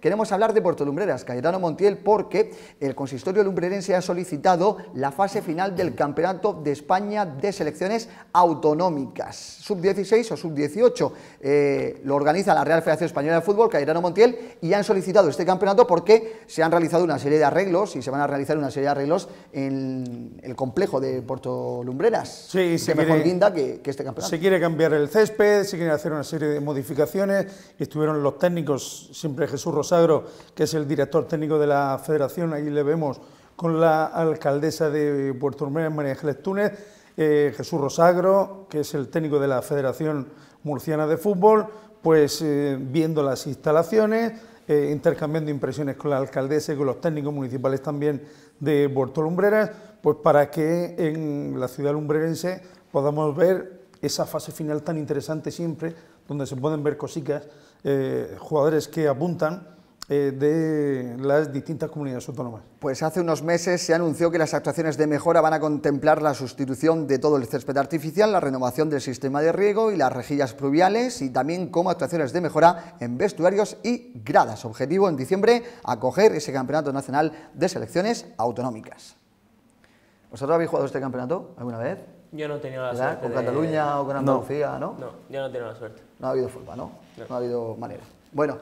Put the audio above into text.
queremos hablar de Puerto Lumbreras, Cayetano Montiel, porque el consistorio lumbrerense ha solicitado la fase final del Campeonato de España de Selecciones Autonómicas, sub-16 o sub-18. Eh, lo organiza la Real Federación Española de Fútbol, Cayetano Montiel, y han solicitado este campeonato porque se han realizado una serie de arreglos y se van a realizar una serie de arreglos en el complejo de Puerto Lumbreras. Sí, se mejor quiere, que, este campeonato. Se quiere cambiar el césped, se quiere hacer una serie de modificaciones. Estuvieron los técnicos, siempre Jesús Rosario. Rosagro, que es el director técnico de la federación, ahí le vemos con la alcaldesa de Puerto Lumbreras, María Ángeles Túnez, eh, Jesús Rosagro, que es el técnico de la Federación Murciana de Fútbol, pues eh, viendo las instalaciones, eh, intercambiando impresiones con la alcaldesa y con los técnicos municipales también de Puerto Lumbreras, pues para que en la ciudad lumbrerense podamos ver esa fase final tan interesante siempre, donde se pueden ver cositas, jugadores que apuntan eh, de las distintas comunidades autónomas. Pues hace unos meses se anunció que las actuaciones de mejora van a contemplar la sustitución de todo el césped artificial, la renovación del sistema de riego y las rejillas pluviales y también como actuaciones de mejora en vestuarios y gradas. Objetivo en diciembre acoger ese Campeonato Nacional de Selecciones Autonómicas. ¿Vosotros habéis jugado este campeonato alguna vez? Yo no he tenido la suerte. ¿Con Cataluña o con Andalucía, no. yo no he tenido la suerte. No ha habido forma, No, no ha habido manera. Bueno.